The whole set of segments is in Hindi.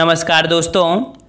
नमस्कार दोस्तों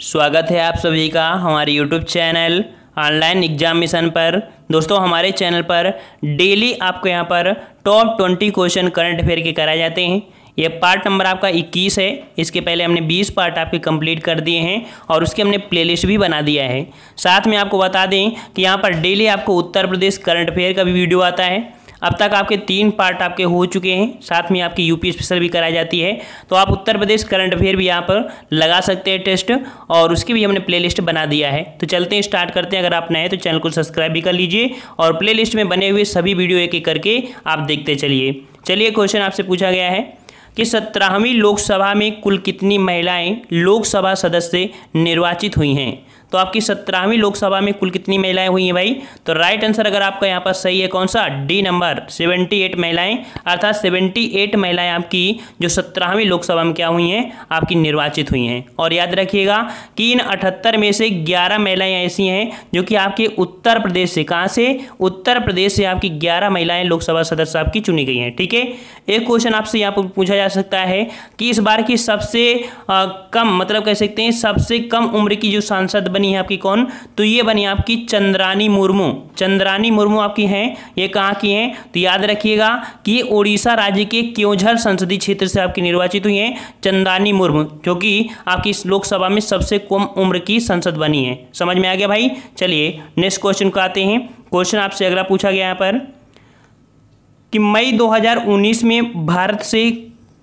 स्वागत है आप सभी का हमारे YouTube channel online exam mission पर दोस्तों हमारे चैनल पर डेली आपको यहाँ पर top twenty question current affair के कराए जाते हैं ये पार्ट नंबर आपका इक्कीस है इसके पहले हमने बीस पार्ट आपके कंप्लीट कर दिए हैं और उसके हमने प्लेलिस्ट भी बना दिया है साथ में आपको बता दें कि यहाँ पर डेली आपको उत्तर प्रदेश करंट अफेयर का भी वीडियो आता है अब तक आपके तीन पार्ट आपके हो चुके हैं साथ में आपकी यूपी स्पेशल भी कराई जाती है तो आप उत्तर प्रदेश करंट अफेयर भी यहाँ पर लगा सकते हैं टेस्ट और उसकी भी हमने प्लेलिस्ट बना दिया है तो चलते हैं स्टार्ट करते हैं अगर आप नए तो चैनल को सब्सक्राइब भी कर लीजिए और प्ले में बने हुए सभी वीडियो एक एक करके आप देखते चलिए चलिए क्वेश्चन आपसे पूछा गया है कि सत्रहवीं लोकसभा में कुल कितनी महिलाएं लोकसभा सदस्य निर्वाचित हुई हैं तो आपकी सत्रहवीं लोकसभा में कुल कितनी महिलाएं हुई हैं भाई तो राइट आंसर अगर आपका यहाँ पर सही है कौन सा डी नंबर 78 महिलाएं अर्थात 78 महिलाएं आपकी जो सत्रहवीं लोकसभा में क्या हुई हैं आपकी निर्वाचित हुई हैं और याद रखिएगा कि इन अठहत्तर में से ग्यारह महिलाएं ऐसी हैं जो कि आपके उत्तर प्रदेश से कहाँ से उत्तर प्रदेश से आपकी ग्यारह महिलाएं लोकसभा सदस्य आपकी चुनी गई हैं ठीक है एक क्वेश्चन आपसे यहाँ पर पूछा जा सकता है कि इस बार की सबसे कम मतलब कह सकते हैं सबसे कम उम्र की जो सांसद बनी है आपकी कौन तो ये बनी आपकी चंद्रानी मुर्मू चंद्रानी मुर्मू आपकी हैं ये कहाँ की हैं तो याद रखिएगा कि ये उड़ीसा राज्य के क्योंझर संसदीय क्षेत्र से आपकी निर्वाचित हुई हैं चंद्रानी मुर्मू जो कि आपकी लोकसभा में सबसे कम उम्र की संसद बनी है समझ में आ गया भाई चलिए नेक्स्ट क्वेश्चन को आते हैं क्वेश्चन आपसे अगला पूछा गया यहाँ पर कि मई 2019 में भारत से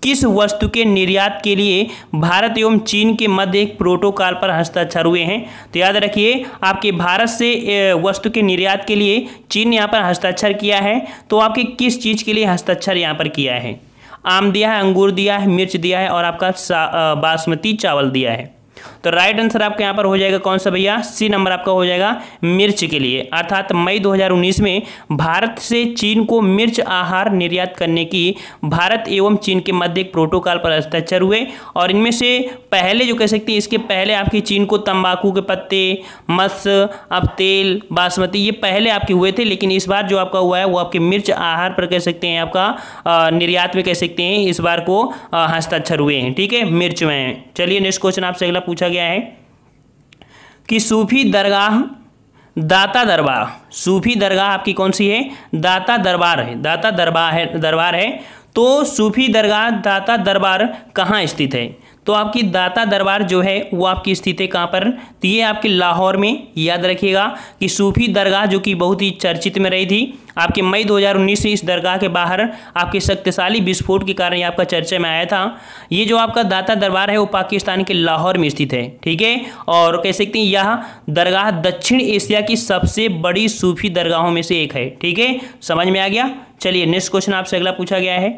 किस वस्तु के निर्यात के लिए भारत एवं चीन के मध्य एक प्रोटोकॉल पर हस्ताक्षर हुए हैं तो याद रखिए आपके भारत से वस्तु के निर्यात के लिए चीन यहाँ पर हस्ताक्षर किया है तो आपके किस चीज़ के लिए हस्ताक्षर यहाँ पर किया है आम दिया है अंगूर दिया है मिर्च दिया है और आपका बासमती चावल दिया है तो राइट आंसर आपका यहाँ पर हो जाएगा कौन सा भैया सी नंबर आपका हो जाएगा मिर्च के लिए अर्थात मई 2019 में भारत से चीन को मिर्च आहार निर्यात करने की भारत एवं चीन के मध्य एक प्रोटोकॉल पर हस्ताक्षर हुए और इनमें से पहले जो कह सकते हैं इसके पहले आपकी चीन को तंबाकू के पत्ते मत्स अब तेल बासमती ये पहले आपके हुए थे लेकिन इस बार जो आपका हुआ है वो आपके मिर्च आहार पर कह सकते हैं आपका निर्यात में कह सकते हैं इस बार को हस्ताक्षर हुए हैं ठीक है मिर्च में चलिए नेक्स्ट क्वेश्चन आपसे अगला पूछा गया है कि सूफी दरगाह दाता दरबार सूफी दरगाह आपकी कौन सी है दाता दरबार है दाता दरबार है दरबार है तो सूफी दरगाह दाता दरबार कहाँ स्थित है तो आपकी दाता दरबार जो है वो आपकी स्थित है कहाँ पर तो ये आपके लाहौर में याद रखिएगा कि सूफी दरगाह जो कि बहुत ही चर्चित में रही थी आपके मई 2019 से इस दरगाह के बाहर आपके शक्तिशाली विस्फोट के कारण आपका चर्चा में आया था ये जो आपका दाता दरबार है वो पाकिस्तान के लाहौर में स्थित है ठीक है और कह सकते हैं यह दरगाह दक्षिण एशिया की सबसे बड़ी सूफी दरगाहों में से एक है ठीक है समझ में आ गया चलिए नेक्स्ट क्वेश्चन आपसे अगला पूछा गया है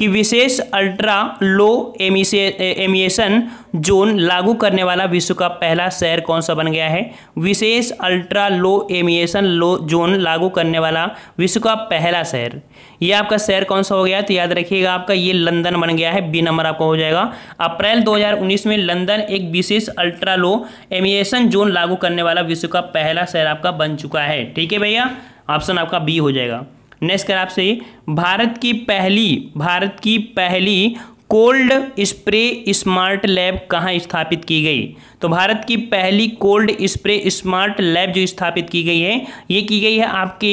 कि विशेष अल्ट्रा लो एमिएशन जोन लागू करने वाला विश्व का पहला शहर कौन सा बन गया है विशेष अल्ट्रा लो एमिएशन लो जोन लागू करने वाला विश्व का पहला शहर यह आपका शहर कौन सा हो गया तो याद रखिएगा आपका ये लंदन बन गया है बी नंबर आपका हो जाएगा अप्रैल 2019 में लंदन एक विशेष अल्ट्रा लो एमिएशन जोन लागू करने वाला विश्व का पहला शहर आपका बन चुका है ठीक है भैया ऑप्शन आपका बी हो जाएगा नेक्स्ट कर आपसे भारत की पहली भारत की पहली कोल्ड स्प्रे स्मार्ट लैब कहाँ स्थापित की गई तो भारत की पहली कोल्ड स्प्रे स्मार्ट लैब जो स्थापित की गई है ये की गई है आपके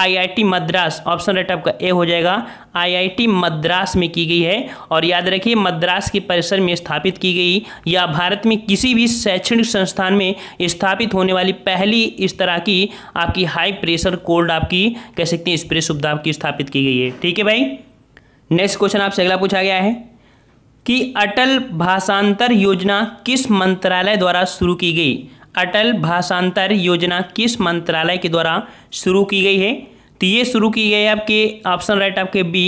आईआईटी मद्रास ऑप्शन राइट आपका ए हो जाएगा आईआईटी मद्रास में की गई है और याद रखिए मद्रास के परिसर में स्थापित की गई या भारत में किसी भी शैक्षणिक संस्थान में स्थापित होने वाली पहली इस तरह की आपकी हाई प्रेशर कोल्ड आपकी कह सकते हैं स्प्रे सुविधा आपकी स्थापित की गई है ठीक है भाई नेक्स्ट क्वेश्चन आपसे अगला पूछा गया है कि अटल भाषांतर योजना किस मंत्रालय द्वारा शुरू की गई अटल भाषांतर योजना किस मंत्रालय के द्वारा शुरू की गई है तो ये शुरू की गई आपके ऑप्शन राइट आपके बी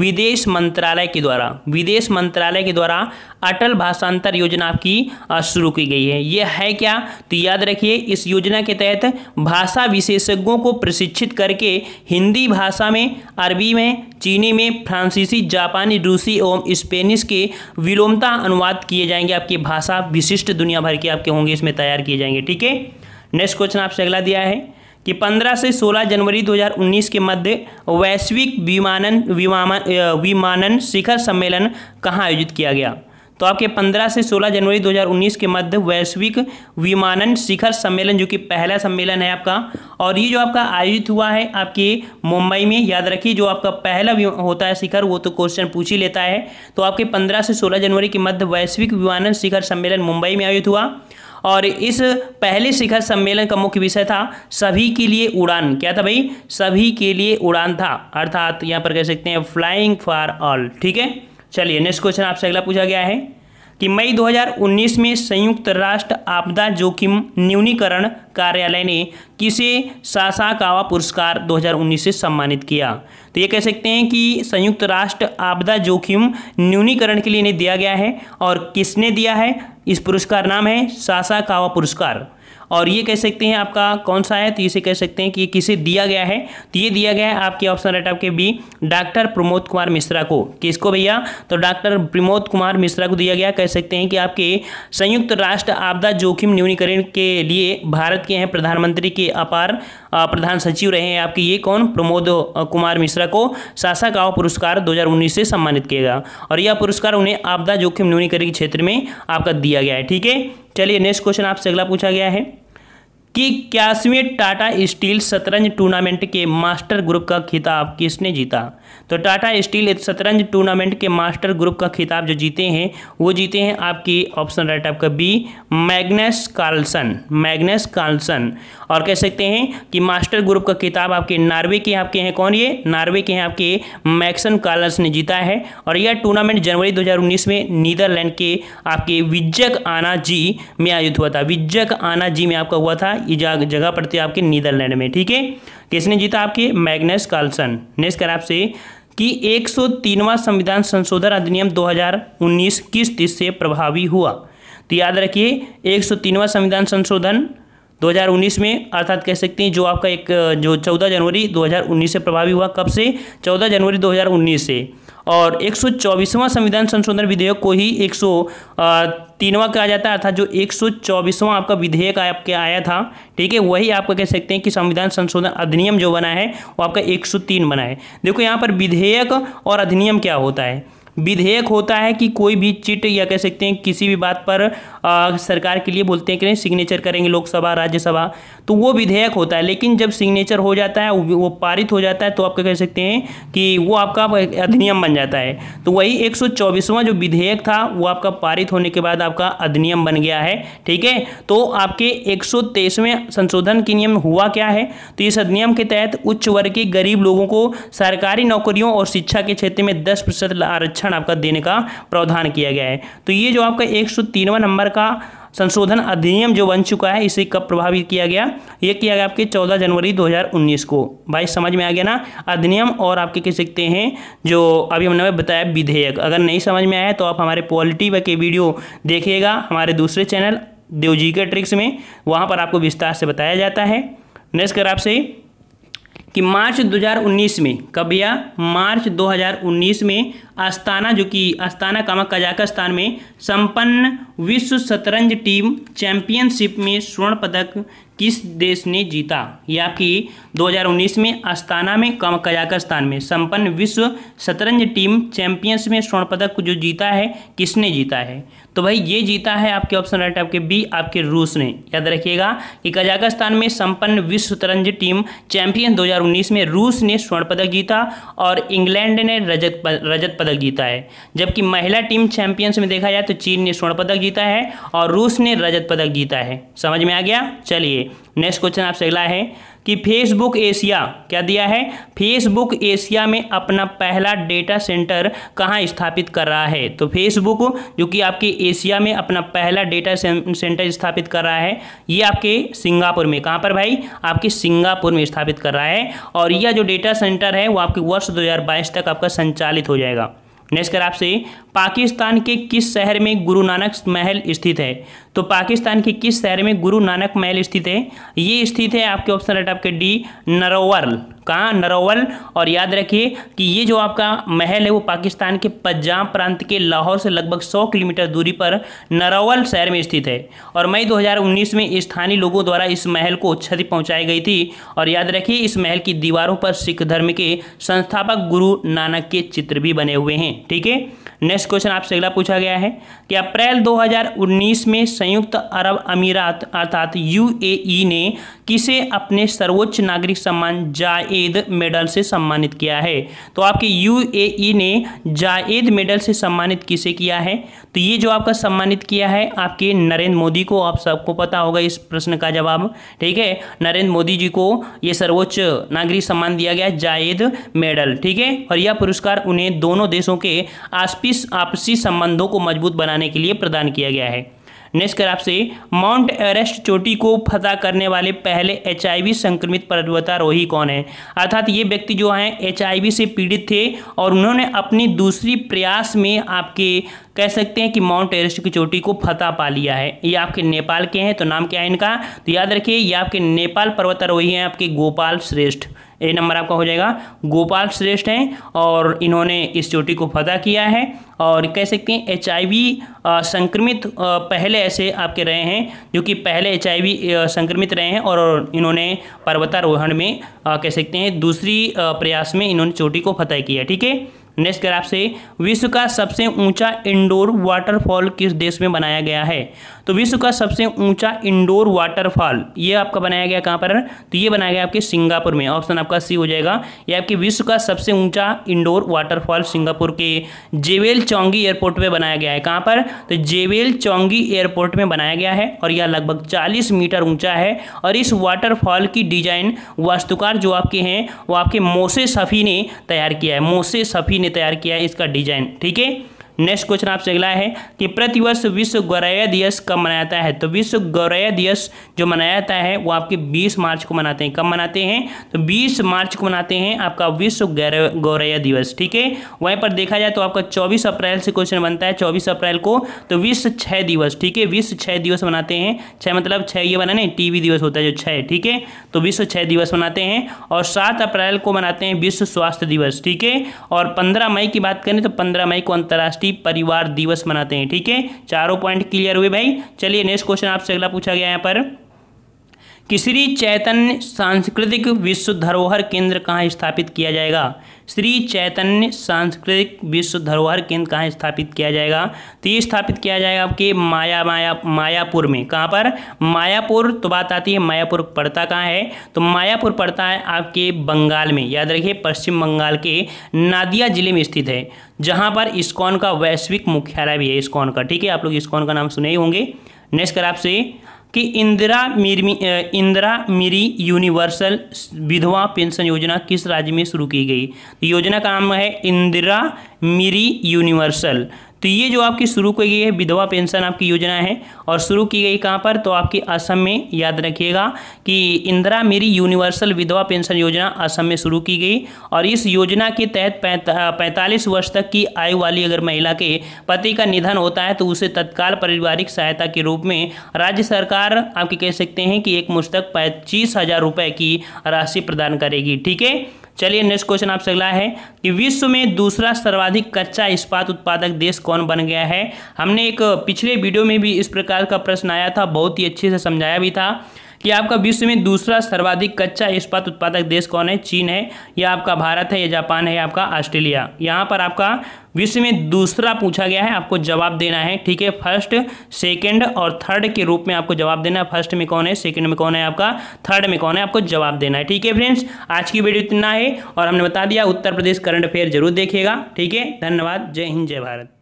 विदेश मंत्रालय के द्वारा विदेश मंत्रालय के द्वारा अटल भाषांतर योजना आपकी शुरू की गई है ये है क्या तो याद रखिए इस योजना के तहत भाषा विशेषज्ञों को प्रशिक्षित करके हिंदी भाषा में अरबी में चीनी में फ्रांसीसी जापानी रूसी एवं स्पेनिश के विलोमता अनुवाद किए जाएंगे आपकी भाषा विशिष्ट दुनिया भर के आपके होंगे इसमें तैयार किए जाएंगे ठीक है नेक्स्ट क्वेश्चन आपसे अगला दिया है कि 15 से 16 जनवरी 2019 के मध्य वैश्विक विमानन विमान विमानन शिखर सम्मेलन कहाँ आयोजित किया गया तो आपके 15 से 16 जनवरी 2019 के मध्य वैश्विक विमानन शिखर सम्मेलन जो कि पहला सम्मेलन है आपका और ये जो आपका आयोजित हुआ है आपके मुंबई में याद रखिए जो आपका पहला होता है शिखर वो तो क्वेश्चन पूछ ही लेता है तो आपके 15 से 16 जनवरी के मध्य वैश्विक विमानन शिखर सम्मेलन मुंबई में आयोजित हुआ और इस पहले शिखर सम्मेलन का मुख्य विषय था सभी के लिए उड़ान क्या था भाई सभी के लिए उड़ान था अर्थात यहाँ पर कह सकते हैं फ्लाइंग फॉर ऑल ठीक है चलिए नेक्स्ट क्वेश्चन आपसे अगला पूछा गया है कि मई 2019 में संयुक्त राष्ट्र आपदा जोखिम न्यूनीकरण कार्यालय ने किसे सासाकावा पुरस्कार 2019 से सम्मानित किया तो ये कह सकते हैं कि संयुक्त राष्ट्र आपदा जोखिम न्यूनीकरण के लिए इन्हें दिया गया है और किसने दिया है इस पुरस्कार नाम है सासाकावा पुरस्कार और ये कह सकते हैं आपका कौन सा है तो इसे कह सकते हैं कि किसे दिया गया है तो ये दिया गया है आपके ऑप्शन राइट आपके बी डॉक्टर प्रमोद कुमार मिश्रा को किसको भैया तो डॉक्टर प्रमोद कुमार मिश्रा को दिया गया कह सकते हैं कि आपके संयुक्त राष्ट्र आपदा जोखिम न्यूनीकरण के लिए भारत के हैं प्रधानमंत्री के अपार प्रधान सचिव रहे हैं आपके ये कौन प्रमोद कुमार मिश्रा को शासक आव पुरस्कार 2019 से सम्मानित किया गया और यह पुरस्कार उन्हें आपदा जोखिम न्यूनीकरण के क्षेत्र में आपका दिया गया है ठीक है चलिए नेक्स्ट क्वेश्चन आपसे अगला पूछा गया है कि इक्यासवें टाटा स्टील शतरंज टूर्नामेंट के मास्टर ग्रुप का खिताब किसने जीता तो टाटा स्टील शतरंज टूर्नामेंट के मास्टर ग्रुप का खिताब जो जीते हैं वो जीते हैं आपकी ऑप्शन राइट आपका B Magnus Carlsen Magnus Carlsen और कह सकते हैं कि मास्टर ग्रुप का खिताब आपके नार्वे के आपके हैं कौन ये नार्वे के हैं आपके मैक्सन कार्लस ने जीता है और यह टूर्नामेंट जनवरी दो में नीदरलैंड के आपके विजक आना जी में आयोजित हुआ था विजक आना जी में आपका हुआ था ये जगह पड़ती है आपके नीदरलैंड में ठीक है किसने जीता आपके मैग्नेस कार्लसन नेक्स्ट कर आपसे कि 103वां संविधान संशोधन अधिनियम 2019 किस तिथि से प्रभावी हुआ तो याद रखिए 103वां संविधान संशोधन 2019 में अर्थात कह सकते हैं जो आपका एक जो 14 जनवरी 2019 से प्रभावी हुआ कब से 14 जनवरी 2019 से और 124वां संविधान संशोधन विधेयक को ही एक सौ तीनवा कहा जाता है अर्थात जो 124वां आपका विधेयक आपके आया था ठीक है वही आपका कह सकते हैं कि संविधान संशोधन अधिनियम जो बना है वो आपका 103 बना है देखो यहाँ पर विधेयक और अधिनियम क्या होता है विधेयक होता है कि कोई भी चिट या कह सकते हैं किसी भी बात पर आ, सरकार के लिए बोलते हैं कि नहीं सिग्नेचर करेंगे लोकसभा राज्यसभा तो वो विधेयक होता है लेकिन जब सिग्नेचर हो जाता है वो पारित हो जाता है तो आप क्या कह सकते हैं कि वो आपका अधिनियम बन जाता है तो वही एक जो विधेयक था वो आपका पारित होने के बाद आपका अधिनियम बन गया है ठीक है तो आपके एक संशोधन के नियम हुआ क्या है तो इस अधिनियम के तहत उच्च वर्ग के गरीब लोगों को सरकारी नौकरियों और शिक्षा के क्षेत्र में दस आरक्षण आरक्षण आपका देने का प्रावधान किया गया है तो ये जो आपका एक नंबर का संशोधन अधिनियम जो बन चुका है इसे कब प्रभावित किया गया ये किया गया आपके 14 जनवरी 2019 को भाई समझ में आ गया ना अधिनियम और आपके कह सकते हैं जो अभी हमने बताया विधेयक अगर नहीं समझ में आया तो आप हमारे पॉलिटी के वीडियो देखिएगा हमारे दूसरे चैनल देवजी के ट्रिक्स में वहाँ पर आपको विस्तार से बताया जाता है नेक्स्ट कर आपसे कि मार्च 2019 में कब या मार्च 2019 में अस्ताना जो कि अस्ताना कामा कजाकिस्तान में संपन्न विश्व शतरंज टीम चैंपियनशिप में स्वर्ण पदक किस देश ने जीता या कि 2019 में अस्ताना में कम कजाकिस्तान में संपन्न विश्व शतरंज टीम चैंपियंस में स्वर्ण पदक जो जीता है किसने जीता है तो भाई ये जीता है आपके ऑप्शन राइट आपके बी आपके रूस ने याद रखिएगा कि कजाकिस्तान में संपन्न विश्व शतरंज टीम चैंपियन 2019 में रूस ने स्वर्ण पदक जीता और इंग्लैंड ने रजत रजत पदक जीता है जबकि महिला टीम चैंपियंस में देखा जाए तो चीन ने स्वर्ण पदक जीता है और रूस ने रजत पदक जीता है समझ में आ गया चलिए नेक्स्ट क्वेश्चन आपसे अगला है कि फेसबुक एशिया क्या दिया है फेसबुक एशिया में अपना पहला डेटा सेंटर कहाँ स्थापित कर रहा है तो फेसबुक जो कि आपके एशिया में अपना पहला डेटा सेंटर स्थापित कर रहा है ये आपके सिंगापुर में कहाँ पर भाई आपके सिंगापुर में स्थापित कर रहा है और यह जो डेटा सेंटर है वो आपके वर्ष दो तक आपका संचालित हो जाएगा नेक्स्ट कर आपसे पाकिस्तान के किस शहर में गुरु नानक महल स्थित है तो पाकिस्तान के किस शहर में गुरु नानक महल स्थित है ये स्थित है आपके ऑप्शन राइट आपके डी नरोवल कहाँ नरोवल और याद रखिए कि ये जो आपका महल है वो पाकिस्तान के पंजाब प्रांत के लाहौर से लगभग 100 किलोमीटर दूरी पर नरोवल शहर में स्थित है और मई 2019 में स्थानीय लोगों द्वारा इस महल को क्षति पहुंचाई गई थी और याद रखिए इस महल की दीवारों पर सिख धर्म के संस्थापक गुरु नानक के चित्र भी बने हुए हैं ठीक है नेक्स्ट क्वेश्चन आपसे अगला पूछा गया है कि अप्रैल 2019 में संयुक्त अरब अमीरात अर्थात यूएई ने किसे अपने सर्वोच्च नागरिक सम्मान जायद मेडल से सम्मानित किया है तो आपके यूएई ने जायद मेडल से सम्मानित किसे किया है तो ये जो आपका सम्मानित किया है आपके नरेंद्र मोदी को आप सबको पता होगा इस प्रश्न का जवाब ठीक है नरेंद्र मोदी जी को ये सर्वोच्च नागरिक सम्मान दिया गया जायद मेडल ठीक है और यह पुरस्कार उन्हें दोनों देशों के आसपिस आपसी संबंधों को मजबूत बनाने के लिए प्रदान किया गया है नेक्स्ट कर आपसे माउंट एवरेस्ट चोटी को फता करने वाले पहले एचआईवी संक्रमित पर्वतारोही कौन है अर्थात ये व्यक्ति जो है एचआईवी से पीड़ित थे और उन्होंने अपनी दूसरी प्रयास में आपके कह सकते हैं कि माउंट एवरेस्ट की चोटी को फता पा लिया है ये आपके नेपाल के हैं तो नाम क्या है इनका तो याद रखिए ये आपके नेपाल पर्वतारोही हैं आपके गोपाल श्रेष्ठ ए नंबर आपका हो जाएगा गोपाल श्रेष्ठ हैं और इन्होंने इस चोटी को फतह किया है और कह सकते हैं एच संक्रमित पहले ऐसे आपके रहे हैं जो कि पहले एच संक्रमित रहे हैं और इन्होंने पर्वतारोहण में कह सकते हैं दूसरी प्रयास में इन्होंने चोटी को फतह किया ठीक है नेक्स्ट ग्राफ आपसे विश्व का सबसे ऊंचा इंडोर वाटरफॉल किस देश में बनाया गया है तो विश्व का सबसे ऊंचा इंडोर वाटरफॉल ये आपका बनाया गया कहाँ पर तो ये बनाया गया आपके सिंगापुर में ऑप्शन आपका सी हो जाएगा ये आपके विश्व का सबसे ऊंचा इंडोर वाटरफॉल सिंगापुर के जेवेल चौंगी एयरपोर्ट में बनाया गया है कहाँ पर तो जेवेल चौंगी एयरपोर्ट में बनाया गया है और यह लगभग चालीस मीटर ऊँचा है और इस वाटरफॉल की डिजाइन वास्तुकार जो आपके हैं वो आपके मोसे सफ़ी ने तैयार किया है मोसे सफ़ी ने तैयार किया है इसका डिजाइन ठीक है नेक्स्ट क्वेश्चन आपसे अगला है कि प्रतिवर्ष विश्व गौरैया दिवस कब मनाया जाता है तो विश्व गौरैया दिवस जो मनाया जाता है वो आपके 20 मार्च को मनाते हैं कब मनाते हैं तो 20 मार्च को मनाते हैं आपका विश्व गौरैया दिवस ठीक है वहीं पर देखा जाए तो आपका चौबीस अप्रैल से क्वेश्चन बनता है चौबीस अप्रैल को तो विश्व छः दिवस ठीक है विश्व छः दिवस मनाते हैं छः मतलब छः ये बना नहीं टीवी दिवस होता है जो छः ठीक है तो विश्व छः दिवस मनाते हैं और सात अप्रैल को मनाते हैं विश्व स्वास्थ्य दिवस ठीक है और पंद्रह मई की बात करें तो पंद्रह मई को अंतर्राष्ट्रीय गांधी परिवार दिवस मनाते हैं ठीक है चारों पॉइंट क्लियर हुए भाई चलिए नेक्स्ट क्वेश्चन आपसे अगला पूछा गया यहाँ पर श्री चैतन्य सांस्कृतिक विश्व धरोहर केंद्र कहाँ स्थापित किया जाएगा श्री चैतन्य सांस्कृतिक विश्व धरोहर केंद्र कहाँ स्थापित किया जाएगा तो ये स्थापित किया जाएगा आपके माया माया मायापुर में कहाँ पर मायापुर तो बात आती है मायापुर पड़ता कहाँ है तो मायापुर पड़ता है आपके बंगाल में याद रखिए पश्चिम बंगाल के नादिया जिले में स्थित है जहाँ पर इस्कॉन का वैश्विक मुख्यालय भी है इस्कॉन का ठीक है आप लोग इस्कॉन का नाम सुने ही होंगे नेक्स्ट कर आपसे कि इंदिरा मिर्मी इंदिरा मिरी यूनिवर्सल विधवा पेंशन योजना किस राज्य में शुरू की गई तो योजना का नाम है इंदिरा मिरी यूनिवर्सल तो ये जो आपकी शुरू की गई है विधवा पेंशन आपकी योजना है और शुरू की गई कहाँ पर तो आपकी असम में याद रखिएगा कि इंदिरा मेरी यूनिवर्सल विधवा पेंशन योजना असम में शुरू की गई और इस योजना के तहत पैंतालीस वर्ष तक की आयु वाली अगर महिला के पति का निधन होता है तो उसे तत्काल पारिवारिक सहायता के रूप में राज्य सरकार आपके कह सकते हैं कि एक मुश्तक पच्चीस हज़ार रुपये की राशि प्रदान करेगी ठीक है चलिए नेक्स्ट क्वेश्चन आपसे अगला है कि विश्व में दूसरा सर्वाधिक कच्चा इस्पात उत्पादक देश कौन बन गया है हमने एक पिछले वीडियो में भी इस प्रकार का प्रश्न आया था बहुत ही अच्छे से समझाया भी था कि आपका विश्व में दूसरा सर्वाधिक कच्चा इस्पात उत्पादक देश कौन है चीन है या आपका भारत है या जापान है या आपका ऑस्ट्रेलिया यहाँ पर आपका विश्व में दूसरा पूछा गया है आपको जवाब देना है ठीक है फर्स्ट सेकंड और थर्ड के रूप में आपको जवाब देना है फर्स्ट में कौन है सेकंड में कौन है आपका थर्ड में कौन है आपको जवाब देना है ठीक है फ्रेंड्स आज की वीडियो इतना है और हमने बता दिया उत्तर प्रदेश करंट अफेयर जरूर देखिएगा ठीक है धन्यवाद जय हिंद जय भारत